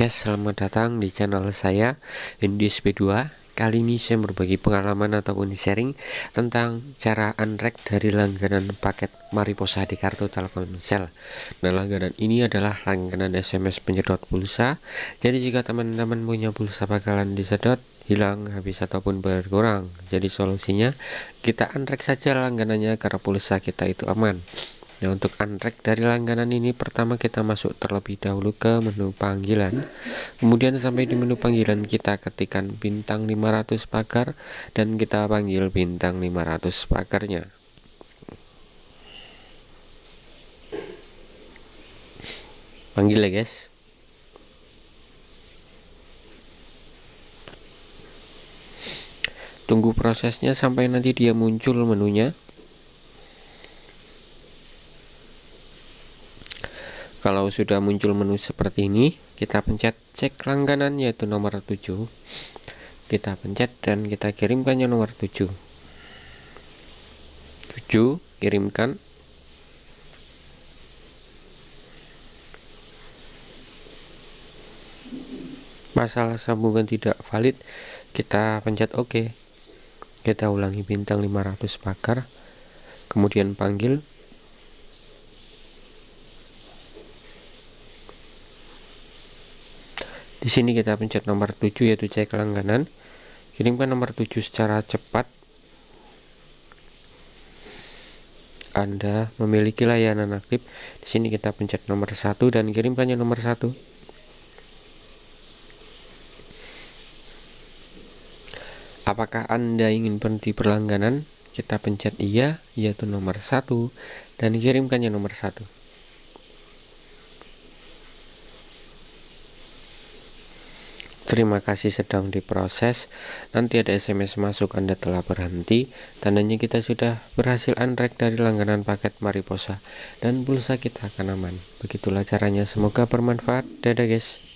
Guys, ya, selamat datang di channel saya Indus b 2 Kali ini saya berbagi pengalaman ataupun sharing tentang cara unrack dari langganan paket Mariposa di kartu Telkomsel Nah langganan ini adalah langganan SMS penyedot pulsa Jadi jika teman-teman punya pulsa bakalan disedot hilang, habis ataupun berkurang Jadi solusinya kita unrack saja langganannya karena pulsa kita itu aman Nah untuk unrack dari langganan ini pertama kita masuk terlebih dahulu ke menu panggilan Kemudian sampai di menu panggilan kita ketikkan bintang 500 pagar dan kita panggil bintang 500 pagarnya Panggil ya guys Tunggu prosesnya sampai nanti dia muncul menunya kalau sudah muncul menu seperti ini kita pencet cek langganan yaitu nomor 7 kita pencet dan kita kirimkannya nomor 7 7 kirimkan masalah sambungan tidak valid kita pencet OK kita ulangi bintang 500 pakar kemudian panggil Di sini kita pencet nomor 7 yaitu cek langganan. Kirimkan nomor 7 secara cepat. Anda memiliki layanan aktif. Di sini kita pencet nomor 1 dan kirimkannya nomor 1. Apakah Anda ingin berhenti berlangganan? Kita pencet iya, yaitu nomor 1 dan kirimkannya nomor 1. Terima kasih sedang diproses. Nanti ada SMS masuk Anda telah berhenti. Tandanya kita sudah berhasil unrack dari langganan paket Mariposa dan pulsa kita akan aman. Begitulah caranya. Semoga bermanfaat. Dadah guys.